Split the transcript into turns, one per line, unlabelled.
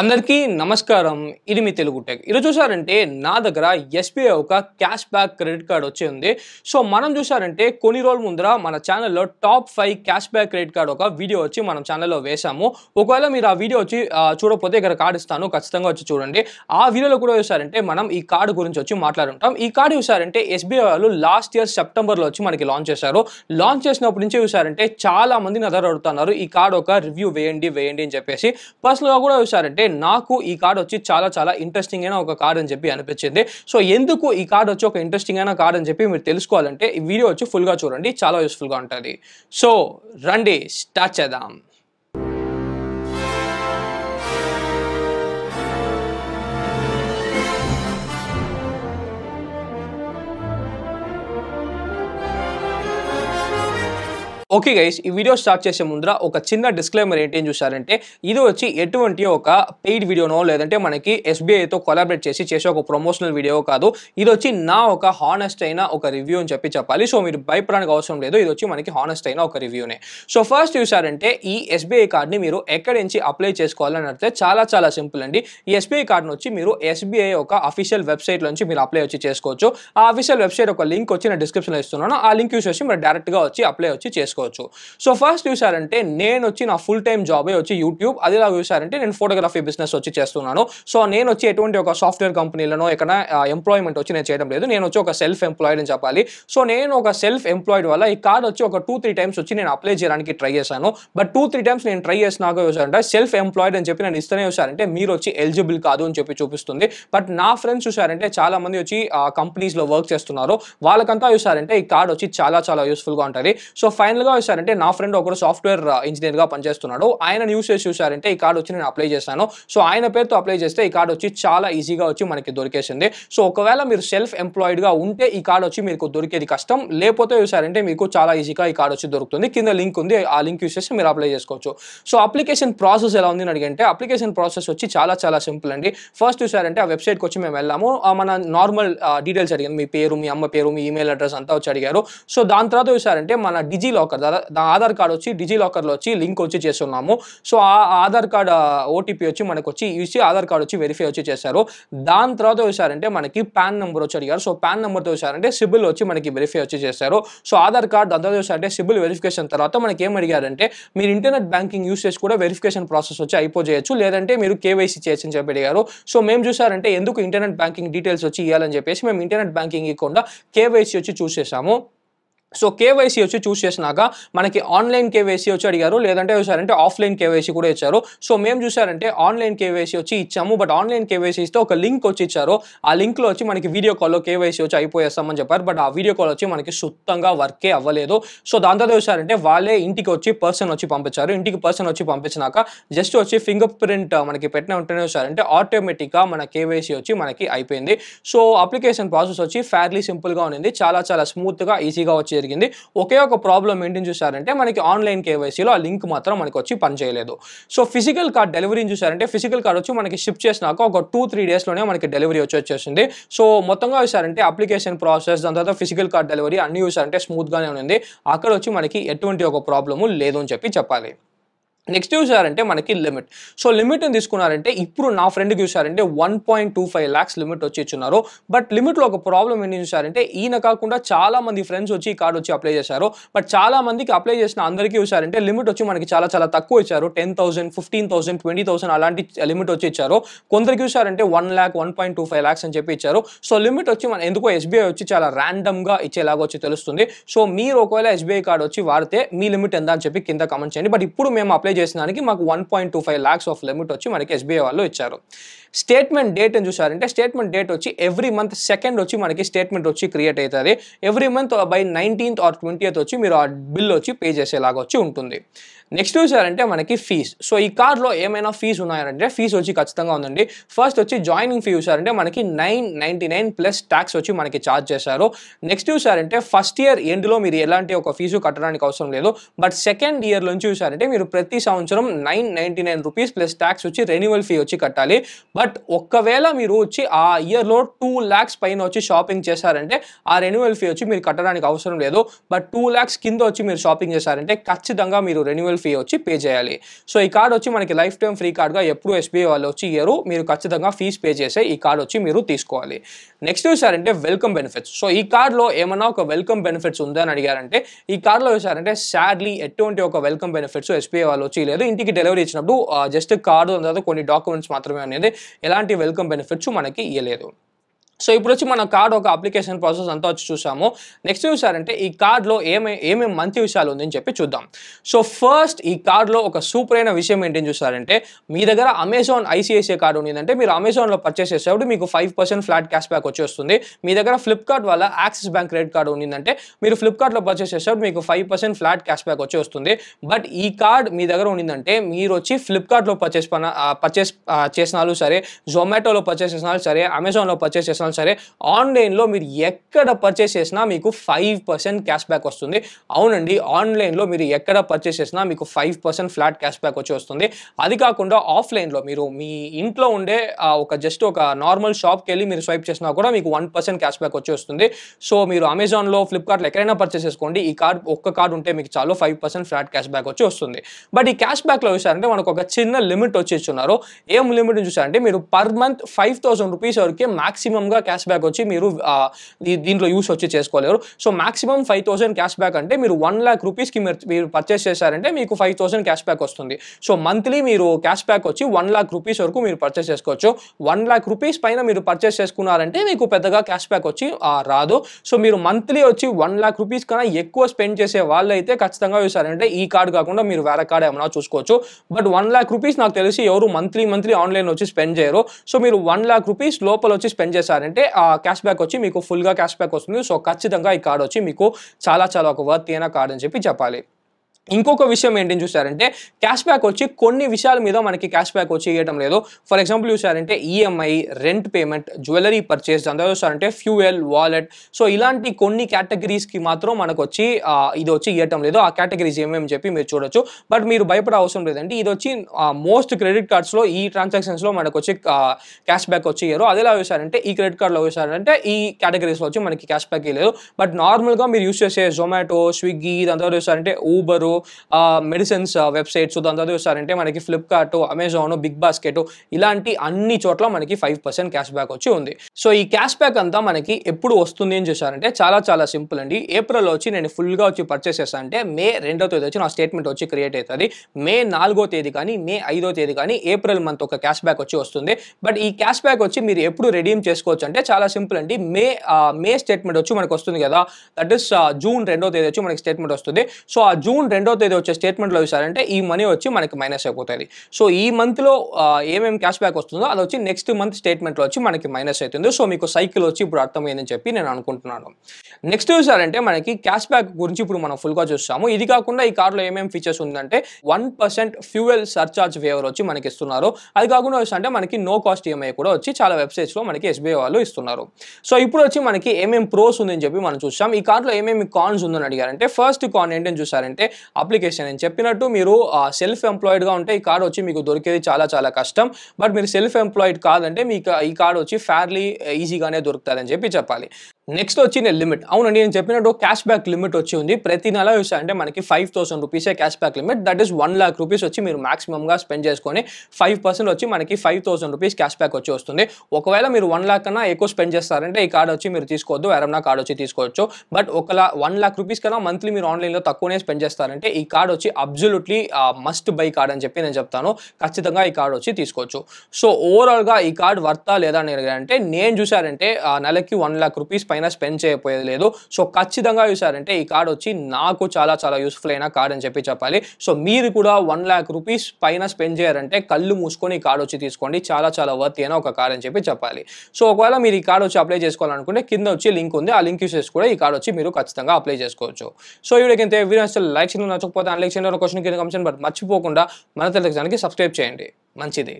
అందరికీ నమస్కారం ఇది మీ తెలుగు టెక్ ఈరోజు చూసారంటే నా దగ్గర ఎస్బీఐ ఒక క్యాష్ బ్యాక్ క్రెడిట్ కార్డ్ వచ్చి ఉంది సో మనం చూసారంటే కొన్ని రోజుల ముందర మన ఛానల్లో top five cash back credit card ఒక వీడియో వచ్చి మనం ఛానల్లో వేశాము ఒకవేళ మీరు ఆ వీడియో వచ్చి చూడకపోతే ఇక్కడ కార్డు ఇస్తాను ఖచ్చితంగా వచ్చి చూడండి ఆ వీడియోలో కూడా చూసారంటే మనం ఈ కార్డు గురించి వచ్చి మాట్లాడుంటాం ఈ కార్డు చూసారంటే ఎస్బీఐ వాళ్ళు లాస్ట్ ఇయర్ సెప్టెంబర్లో వచ్చి మనకి లాంచ్ చేశారు లాంచ్ చేసినప్పటి నుంచి చూసారంటే చాలా మంది నదర అడుగుతున్నారు ఈ కార్డు ఒక రివ్యూ వేయండి వేయండి అని చెప్పేసి పర్సనల్గా కూడా చూసారంటే అంటే నాకు ఈ కార్డ్ వచ్చి చాలా చాలా ఇంట్రెస్టింగ్ అయిన ఒక కార్డ్ అని చెప్పి అనిపించింది సో ఎందుకు ఈ కార్డ్ వచ్చి ఒక ఇంట్రెస్టింగ్ అయిన కార్డ్ అని చెప్పి మీరు తెలుసుకోవాలంటే ఈ వీడియో వచ్చి ఫుల్గా చూడండి చాలా యూస్ఫుల్గా ఉంటుంది సో రండి స్టార్ట్ చేద్దాం ఓకే గైస్ ఈ వీడియో స్టార్ట్ చేసే ముందర ఒక చిన్న డిస్క్లైమర్ ఏంటి అని చూసారంటే ఇది వచ్చి ఎటువంటి ఒక పెయిడ్ వీడియోనో లేదంటే మనకి ఎస్బీఐతో కొలాబరేట్ చేసి చేసే ఒక ప్రమోషనల్ వీడియో కాదు ఇది వచ్చి నా ఒక హానెస్ట్ అయిన ఒక రివ్యూ అని చెప్పి చెప్పాలి సో మీరు భయపడడానికి అవసరం లేదు ఇది వచ్చి మనకి హానెస్ట్ అయిన ఒక రివ్యూనే సో ఫస్ట్ చూసారంటే ఈ ఎస్బీఐ కార్డ్ని మీరు ఎక్కడి నుంచి అప్లై చేసుకోవాలని అంటే చాలా చాలా సింపుల్ అండి ఈ ఎస్బీఐ కార్డ్ని వచ్చి మీరు ఎస్బీఐ ఒక అఫీషియల్ వెబ్సైట్ నుంచి మీరు అప్లై వచ్చి చేసుకోవచ్చు ఆ అఫీషియల్ వెబ్సైట్ ఒక లింక్ వచ్చి నేను డిస్క్రిప్షన్లో ఇస్తున్నాను ఆ లింక్ యూస్ చేసి మీరు డైరెక్ట్గా వచ్చి అప్లై వచ్చి చేసుకోవచ్చు చేసుకోవచ్చు సో ఫస్ట్ చూసారంటే నేను వచ్చి నా ఫుల్ టైం జాబే వచ్చి యూట్యూబ్ అదేలా చూసారంటే నేను ఫోటోగ్రఫీ బిజినెస్ వచ్చి చేస్తున్నాను సో నేను వచ్చి ఎటువంటి ఒక సాఫ్ట్వేర్ కంపెనీలను ఎక్కడ ఎంప్లాయ్మెంట్ వచ్చి నేను చేయడం లేదు నేను వచ్చి ఒక సెల్ఫ్ ఎంప్లాయిడ్ అని చెప్పాలి సో నేను ఒక సెల్ఫ్ ఎంప్లాయిడ్ వల్ల ఈ కార్డ్ వచ్చి ఒక టూ త్రీ టైమ్స్ వచ్చి నేను అప్లై చేయడానికి ట్రై చేశాను బట్ టూ త్రీ టైమ్స్ నేను ట్రై చేసినాక చూసారంటే సెల్ఫ్ ఎంప్లాయిడ్ అని చెప్పి నేను ఇస్తూనే చూసారంటే మీరు వచ్చి ఎలిజిబుల్ కాదు అని చెప్పి చూపిస్తుంది బట్ నా ఫ్రెండ్స్ చూసారంటే చాలా మంది వచ్చి కంపెనీస్లో వర్క్ చేస్తున్నారు వాళ్ళకంతా చూసారంటే ఈ కార్డ్ వచ్చి చాలా చాలా యూస్ఫుల్గా ఉంటుంది సో ఫైనల్గా ఎలా వేశారంటే నా ఫ్రెండ్ ఒకరు సాఫ్ట్వేర్ ఇంజనీర్గా పనిచేస్తున్నాడు ఆయన న్యూస్ చేసి చూసారంటే ఈ కార్డు వచ్చి నేను అప్లై చేశాను సో ఆయన పేరుతో అప్లై చేస్తే ఈ కార్డు వచ్చి చాలా ఈజీగా వచ్చి మనకి దొరికేసింది సో ఒకవేళ మీరు సెల్ఫ్ ఎంప్లాయిడ్గా ఉంటే ఈ కార్డు వచ్చి మీకు దొరికేది కష్టం లేకపోతే చూసారంటే మీకు చాలా ఈజీగా ఈ కార్డు వచ్చి దొరుకుతుంది కింద లింక్ ఉంది ఆ లింక్ యూస్ చేసి మీరు అప్లై చేసుకోవచ్చు సో అప్లికేషన్ ప్రాసెస్ ఎలా ఉంది అడిగంటే అప్లికేషన్ ప్రాసెస్ వచ్చి చాలా చాలా సింపుల్ అండి ఫస్ట్ చూసారంటే ఆ వెబ్సైట్కి వచ్చి మేము వెళ్ళాము మన నార్మల్ డీటెయిల్స్ అడిగాము మీ పేరు మీ అమ్మ పేరు మీ ఈమెయిల్ అడ్రస్ అంతా వచ్చి అడిగారు సో దాని తర్వాత చూసారంటే మన డిజీ లాకర్ నా ఆధార్ కార్డ్ వచ్చి డిజిలాకర్లో లాకర్లో వచ్చి లింక్ వచ్చి చేస్తున్నాము సో ఆ ఆధార్ కార్డ్ ఓటీపీ వచ్చి మనకు వచ్చి ఇచ్చి ఆధార్ కార్డ్ వచ్చి వెరిఫై వచ్చి చేశారు దాని తర్వాత వచ్చారంటే మనకి పాన్ నెంబర్ వచ్చి అడిగారు సో పాన్ నెంబర్తో వచ్చారంటే సిబిల్ వచ్చి మనకి వెరిఫై వచ్చి చేశారు సో ఆధార్ కార్డ్ దాని తర్వాత సిబిల్ వెరిఫికేషన్ తర్వాత మనకి ఏం అడిగారంటే మీరు ఇంటర్నెట్ బ్యాంకింగ్ యూస్ చేసి కూడా వెరిఫికేషన్ ప్రాసెస్ వచ్చి అయిపోజేయచ్చు లేదంటే మీరు కేవైసీ చేయొచ్చు అని చెప్పి అడిగారు సో మేము చూసారంటే ఎందుకు ఇంటర్నెట్ బ్యాంకింగ్ డీటెయిల్స్ వచ్చి ఇవ్వాలని చెప్పేసి మేము ఇంటర్నెట్ బ్యాంకింగ్ ఇవ్వకుండా కేవైసీ వచ్చి చూసేసాము సో కేవైసీ వచ్చి చూస్ చేసినాక మనకి ఆన్లైన్ కేవైసీ వచ్చి అడిగారు లేదంటే చూసారంటే ఆఫ్లైన్ కేవైసీ కూడా ఇచ్చారు సో మేము చూసారంటే ఆన్లైన్ కేవైసీ వచ్చి ఇచ్చాము బట్ ఆన్లైన్ కేవైసీ ఇస్తే ఒక లింక్ వచ్చి ఇచ్చారు ఆ లింక్లో వచ్చి మనకి వీడియో కాల్లో కేవైసీ వచ్చి అయిపోయేస్తామని చెప్పారు బట్ ఆ వీడియో కాల్ వచ్చి మనకి సుత్తంగా వర్కే అవ్వలేదు సో తర్వాత చూసారంటే వాళ్ళే ఇంటికి వచ్చి పర్సన్ వచ్చి పంపించారు ఇంటికి పర్సన్ వచ్చి పంపించినాక జస్ట్ వచ్చి ఫింగర్ ప్రింట్ మనకి పెట్టిన ఉంటేనే చూసారంటే ఆటోమేటిక్గా మన కేవైసీ వచ్చి మనకి అయిపోయింది సో అప్లికేషన్ ప్రాసెస్ వచ్చి ఫేర్లీ సింపుల్గా ఉండింది చాలా చాలా స్మూత్గా ఈజీగా వచ్చి జరిగింది ఒకే ఒక ప్రాబ్లం ఏంటి చూసారంటే మనకి ఆన్లైన్ కేవైసీలో ఆ లింక్ మాత్రం మనకి వచ్చి పనిచేయలేదు సో ఫిజికల్ కార్డ్ డెలివరీని చూసారంటే ఫిజికల్ కార్డ్ వచ్చి మనకి షిప్ చేసినాక ఒక టూ త్రీ డేస్లోనే మనకి డెలివరీ వచ్చి వచ్చేసింది సో మొత్తంగా చూసారంటే అప్లికేషన్ ప్రాసెస్ దాని తర్వాత ఫిజికల్ కార్డ్ డెలివరీ అన్ని చూసారంటే స్మూత్గానే ఉంది అక్కడ వచ్చి మనకి ఎటువంటి ఒక ప్రాబ్లము లేదు అని చెప్పి చెప్పాలి నెక్స్ట్ చూసారంటే మనకి లిమిట్ సో లిమిట్ని తీసుకున్నారంటే ఇప్పుడు నా ఫ్రెండ్కి చూసారంటే one point two five lakhs limit వచ్చి ఇచ్చున్నారు బట్ లిమిట్లో ఒక ప్రాబ్లం ఏంటి చూసారంటే ఈయన కాకుండా చాలా మంది ఫ్రెండ్స్ వచ్చి ఈ కార్డు వచ్చి అప్లై చేశారు బట్ చాలా మందికి అప్లై చేసిన అందరికీ చూసారంటే లిమిట్ వచ్చి మనకి చాలా చాలా తక్కువ ఇచ్చారు ten thousand fifteen thousand twenty thousand అలాంటి లిమిట్ వచ్చి ఇచ్చారు కొందరికి చూసారంటే one lakh one point two five lakhs అని చెప్పి ఇచ్చారు సో లిమిట్ వచ్చి మన ఎందుకో ఎస్బీఐ వచ్చి చాలా ర్యాండమ్గా ఇచ్చేలాగా వచ్చి తెలుస్తుంది సో మీరు ఒకవేళ ఎస్బీఐ కార్డు వచ్చి వాడితే మీ లిమిట్ ఎంత అని చెప్పి కింద కమెంట్ చేయండి బట్ ఇప్పుడు మేము అప్లై చేసిన చేసినానికి మాకు one point two five lakhs of limit వచ్చి మనకి ఎస్బీఐ వాళ్ళు ఇచ్చారు స్టేట్మెంట్ డేట్ అని చూసారంటే స్టేట్మెంట్ డేట్ వచ్చి ఎవ్రీ మంత్ సెకండ్ వచ్చి మనకి స్టేట్మెంట్ వచ్చి క్రియేట్ అవుతుంది every month by nineteenth or twentieth వచ్చి మీరు ఆ బిల్ వచ్చి పే చేసేలాగా వచ్చి ఉంటుంది నెక్స్ట్ చూసారంటే మనకి ఫీజ్ సో ఈ కార్లో ఏమైనా ఫీజ్ ఉన్నాయంటే ఫీజ్ వచ్చి ఖచ్చితంగా ఉందండి ఫస్ట్ వచ్చి జాయినింగ్ ఫీ చూసారంటే మనకి nine ninety nine plus tax వచ్చి మనకి ఛార్జ్ చేశారు నెక్స్ట్ చూసారంటే ఫస్ట్ ఇయర్ ఎండ్లో మీరు ఎలాంటి ఒక ఫీజు కట్టడానికి అవసరం లేదు బట్ సెకండ్ ఇయర్ నుంచి చూసారంటే మీరు ప్రతి సంవత్సరం nine ninety nine rupees plus tax వచ్చి రెన్యువల్ ఫీ వచ్చి కట్టాలి బట్ ఒక్కవేళ మీరు వచ్చి ఆ ఇయర్లో టూ ల్యాక్స్ పైన వచ్చి షాపింగ్ చేశారంటే ఆ రెన్యువల్ ఫీ వచ్చి మీరు కట్టడానికి అవసరం లేదు బట్ టూ ల్యాక్స్ కింద వచ్చి మీరు షాపింగ్ చేశారంటే ఖచ్చితంగా మీరు రెన్యువల్ ఫీ వచ్చి పే చేయాలి సో ఈ కార్డు వచ్చి మనకి లైఫ్ టైం ఫ్రీ కార్డ్గా ఎప్పుడు ఎస్బీఐ వాళ్ళు వచ్చి ఇయరు మీరు ఖచ్చితంగా ఫీజు పే చేసే ఈ కార్డు వచ్చి మీరు తీసుకోవాలి నెక్స్ట్ చూసారంటే వెల్కమ్ బెనిఫిట్స్ సో ఈ కార్డులో ఏమన్నా ఒక వెల్కమ్ బెనిఫిట్స్ ఉందని అడిగారంటే ఈ కార్డులో చూసారంటే సాడ్లీ ఎటువంటి ఒక వెల్కమ్ బెనిఫిట్స్ ఎస్బీఐ వాళ్ళు వచ్చి లేదు ఇంటికి డెలివరీ ఇచ్చినప్పుడు జస్ట్ కార్డు తర్వాత కొన్ని డాక్యుమెంట్స్ మాత్రమే అనేది ఎలాంటి వెల్కమ్ బెనిఫిట్స్ మనకి ఇవ్వలేదు సో ఇప్పుడు వచ్చి మన కార్డ్ ఒక అప్లికేషన్ ప్రాసెస్ అంతా వచ్చి చూసాము నెక్స్ట్ చూసారంటే ఈ కార్డ్లో ఏమే ఏమేమి మంచి విషయాలు ఉందని చెప్పి చూద్దాం సో ఫస్ట్ ఈ కార్డ్లో ఒక సూపర్ అయిన విషయం ఏంటని చూసారంటే మీ దగ్గర అమెజాన్ ఐసిఐసిఐ కార్డు ఉందంటే మీరు అమెజాన్లో పర్చేస్ చేసేటప్పుడు మీకు five percent flat cash back వచ్చేస్తుంది మీ దగ్గర ఫ్లిప్కార్ట్ వల్ల యాక్సిస్ బ్యాంక్ క్రెడిట్ కార్డు ఉందంటే మీరు ఫ్లిప్కార్ట్లో పర్చేస్ చేసేటప్పుడు మీకు five percent flat cash back వచ్చేస్తుంది బట్ ఈ కార్డ్ మీ దగ్గర ఉండిందంటే మీరు వచ్చి ఫ్లిప్కార్ట్లో పర్చేస్ పర్చేస్ చేసినాలు సరే జొమాటోలో పర్చేస్ చేసినాలు సరే అమెజాన్లో పర్చేస్ చేసినాలు సరే ఆన్లైన్లో మీరు ఎక్కడ పర్చేస్ చేసినా మీకు ఫైవ్ పర్సెంట్ క్యాష్ బ్యాక్ వస్తుంది అవునండి ఆన్లైన్లో మీరు ఎక్కడ పర్చేస్ చేసినా మీకు five percent flat cash back వచ్చి వస్తుంది అది కాకుండా ఆఫ్లైన్లో మీరు మీ ఇంట్లో ఉండే ఒక జస్ట్ ఒక నార్మల్ షాప్కి వెళ్ళి మీరు స్వైప్ చేసినా కూడా మీకు వన్ పర్సెంట్ క్యాష్ బ్యాక్ వచ్చి వస్తుంది సో మీరు అమెజాన్లో ఫ్లిప్కార్ట్లో ఎక్కడైనా పర్చేస్ చేసుకోండి ఈ కార్డ్ ఒక్క కార్డ్ ఉంటే మీకు చాలు five percent flat cash back వచ్చి వస్తుంది బట్ ఈ క్యాష్ బ్యాక్లో చూసారంటే మనకు ఒక చిన్న లిమిట్ వచ్చి ఇచ్చున్నారు ఏం లిమిట్ చూసారంటే మీరు per month five thousand rupees వరకే మాక్సిమంగా క్యాష్ బ్యాక్ వచ్చి మీరు దీంట్లో యూస్ వచ్చి చేసుకోలేరు so maximum five thousand cash back అంటే మీరు వన్ ల్యాక్ రూపీస్కి మీరు మీరు పర్చేస్ చేశారంటే మీకు ఫైవ్ థౌసండ్ క్యాష్ బ్యాక్ వస్తుంది సో మంత్లీ మీరు క్యాష్ బ్యాక్ వచ్చి వన్ ల్యాక్ రూపీస్ వరకు మీరు పర్చేస్ చేసుకోవచ్చు వన్ ల్యాక్ రూపీస్ పైన మీరు పర్చేస్ చేసుకున్నారంటే మీకు పెద్దగా క్యాష్ బ్యాక్ వచ్చి రాదు సో మీరు మంత్లీ వచ్చి వన్ ల్యాక్ రూపీస్ కన్నా ఎక్కువ స్పెండ్ చేసే వాళ్ళు అయితే ఖచ్చితంగా చూసారంటే ఈ కార్డ్ కాకుండా మీరు వేరే కార్డు ఏమైనా చూసుకోవచ్చు బట్ వన్ ల్యాక్ రూపీస్ నాకు తెలిసి ఎవరు మంత్లీ మంత్లీ ఆన్లైన్ వచ్చి స్పెండ్ చేయరు సో మీరు వన్ ల్యాక్ రూపీస్ లోపల వచ్చి స్పెండ్ చేశారు చేశారంటే ఆ క్యాష్ బ్యాక్ వచ్చి మీకు ఫుల్గా క్యాష్ బ్యాక్ వస్తుంది సో ఖచ్చితంగా ఈ కార్డ్ వచ్చి మీకు చాలా చాలా ఒక వర్త్ అయిన కార్డ్ అని చెప్పి చెప్పాలి ఇంకొక విషయం ఏంటని చూసారంటే క్యాష్ బ్యాక్ వచ్చి కొన్ని విషయాల మీద మనకి క్యాష్ బ్యాక్ వచ్చి ఇవ్వడం లేదు ఫర్ ఎగ్జాంపుల్ చూసారంటే EMI rent payment jewellery purchase అంతా చూసారంటే ఫ్యూయల్ వాలెట్ సో ఇలాంటి కొన్ని కేటగిరీస్కి మాత్రం మనకు వచ్చి ఇది వచ్చి ఇవ్వటం లేదు ఆ కేటగిరీస్ ఏమేమి చెప్పి మీరు చూడొచ్చు బట్ మీరు భయపడే అవసరం లేదండి ఇది వచ్చి మోస్ట్ క్రెడిట్ కార్డ్స్లో ఈ ట్రాన్సాక్షన్స్లో మనకు వచ్చి క్యాష్ బ్యాక్ వచ్చి ఇయ్యారు అదేలా చూసారంటే ఈ క్రెడిట్ కార్డ్లో చూసారంటే ఈ కేటగిరీస్లో వచ్చి మనకి క్యాష్ బ్యాక్ ఇవ్వలేదు బట్ నార్మల్గా మీరు యూస్ చేసే జొమాటో స్విగ్గీ అందరూ చూసారంటే ఊబరు మెడిసిన్స్ వెబ్సైట్స్ దాని తర్వాత చూస్తారంటే మనకి ఫ్లిప్కార్ట్ అమెజాన్ బిగ్ బాస్కెట్ ఇలాంటి అన్ని చోట్ల మనకి ఫైవ్ పర్సెంట్ క్యాష్ బ్యాక్ వచ్చి ఉంది సో ఈ క్యాష్ బ్యాక్ అంతా మనకి ఎప్పుడు వస్తుంది అని చూసారంటే చాలా చాలా సింపుల్ అండి ఏప్రిల్ వచ్చి నేను ఫుల్గా వచ్చి పర్చేస్ అంటే మే రెండో తేదీ వచ్చి నా స్టేట్మెంట్ వచ్చి క్రియేట్ అవుతుంది మే నాలుగో తేదీ కానీ మే ఐదో తేదీ కానీ ఏప్రిల్ మంత్ ఒక క్యాష్ బ్యాక్ వచ్చి వస్తుంది బట్ ఈ క్యాష్ బ్యాక్ వచ్చి మీరు ఎప్పుడు రెడీమ్ చేసుకోవచ్చు అంటే చాలా సింపుల్ అండి మే మే స్టేట్మెంట్ వచ్చి మనకు వస్తుంది కదా దట్ ఇస్ జూన్ రెండో తేదీ వచ్చి మనకి స్టేట్మెంట్ వస్తుంది సో ఆ జూన్ రెండో తేదీ వచ్చే స్టేట్మెంట్లో చూసారంటే ఈ మనీ వచ్చి మనకి మైనస్ అయిపోతుంది సో ఈ మంత్లో ఏమేమి క్యాష్ బ్యాక్ వస్తుందో అది వచ్చి నెక్స్ట్ మంత్ స్టేట్మెంట్లో వచ్చి మనకి మైనస్ అవుతుంది సో మీకు సైకిల్ వచ్చి ఇప్పుడు అర్థమైందని చెప్పి నేను అనుకుంటున్నాను నెక్స్ట్ చూసారంటే మనకి క్యాష్ బ్యాక్ గురించి ఇప్పుడు మనం ఫుల్గా చూస్తాము ఇది కాకుండా ఈ కార్లో ఏమేమి ఫీచర్స్ ఉందంటే one percent fuel surcharge waiver వచ్చి మనకి ఇస్తున్నారు అది కాకుండా అంటే మనకి నో కాస్ట్ ఈఎంఐ కూడా వచ్చి చాలా వెబ్సైట్స్లో మనకి ఎస్బీఐ వాళ్ళు ఇస్తున్నారు సో ఇప్పుడు వచ్చి మనకి ఏమేమి ప్రోస్ ఉందని చెప్పి మనం చూస్తాం ఈ కార్లో ఏమేమి కాన్స్ ఉందని అడిగారంటే ఫస్ట్ కాన్ ఏంటని చూసారంటే అప్లికేషన్ నేను చెప్పినట్టు మీరు సెల్ఫ్ ఎంప్లాయిడ్గా ఉంటే ఈ కార్డు వచ్చి మీకు దొరికేది చాలా చాలా కష్టం బట్ మీరు సెల్ఫ్ ఎంప్లాయిడ్ కాదంటే మీకు ఈ కార్డు వచ్చి ఫేర్లీ ఈజీగానే అని చెప్పి చెప్పాలి నెక్స్ట్ వచ్చింది లిమిట్ అవునండి నేను చెప్పినట్టు క్యాష్ బ్యాక్ లిమిట్ వచ్చి ఉంది ప్రతి నెల అంటే మనకి ఫైవ్ థౌసండ్ రూపీసే cash back limit that is one lakh rupees వచ్చి మీరు మాక్సిమంగా స్పెండ్ చేసుకొని ఫైవ్ పర్సెంట్ వచ్చి మనకి five thousand rupees cash back వచ్చి వస్తుంది ఒకవేళ మీరు వన్ లాక్ కన్నా ఎక్కువ స్పెండ్ చేస్తారంటే ఈ కార్డ్ వచ్చి మీరు తీసుకోవద్దు ఎరమ్నా కార్డ్ వచ్చి తీసుకోవచ్చు బట్ ఒక వన్ లాక్ రూపీస్ కన్నా మంత్లీ మీరు ఆన్లైన్లో తక్కువనే స్పెండ్ చేస్తారంటే ఈ కార్డ్ వచ్చి అబ్జల్యూట్లీ మస్ట్ బై కార్డ్ అని చెప్పి నేను చెప్తాను ఖచ్చితంగా ఈ కార్డ్ వచ్చి తీసుకోవచ్చు సో ఓవరాల్గా ఈ కార్డ్ వర్తా లేదా అని అంటే నేను చూసారంటే నెలకి వన్ లాక్ రూపీస్ పైన అయినా స్పెండ్ చేయపోయేది లేదు సో ఖచ్చితంగా చూసారంటే ఈ కార్డ్ వచ్చి నాకు చాలా చాలా యూస్ఫుల్ అయిన కార్డ్ అని చెప్పి చెప్పాలి సో మీరు కూడా వన్ ల్యాక్ రూపీస్ పైన స్పెండ్ చేయాలంటే కళ్ళు మూసుకొని ఈ కార్డ్ వచ్చి తీసుకోండి చాలా చాలా వర్త్ అయిన ఒక కార్డ్ అని చెప్పి చెప్పాలి సో ఒకవేళ మీరు ఈ కార్డ్ వచ్చి అప్లై చేసుకోవాలనుకుంటే కింద వచ్చి లింక్ ఉంది ఆ లింక్ యూస్ చేసి కూడా ఈ కార్డ్ వచ్చి మీరు ఖచ్చితంగా అప్లై చేసుకోవచ్చు సో వీడియోకైతే వీడియో అసలు లైక్ చేయడం నచ్చకపోతే అన్లైక్ చేయడం క్వశ్చన్ కింద కమిషన్ బట్ మర్చిపోకుండా మన తెలుగు సబ్స్క్రైబ్ చేయండి మంచిది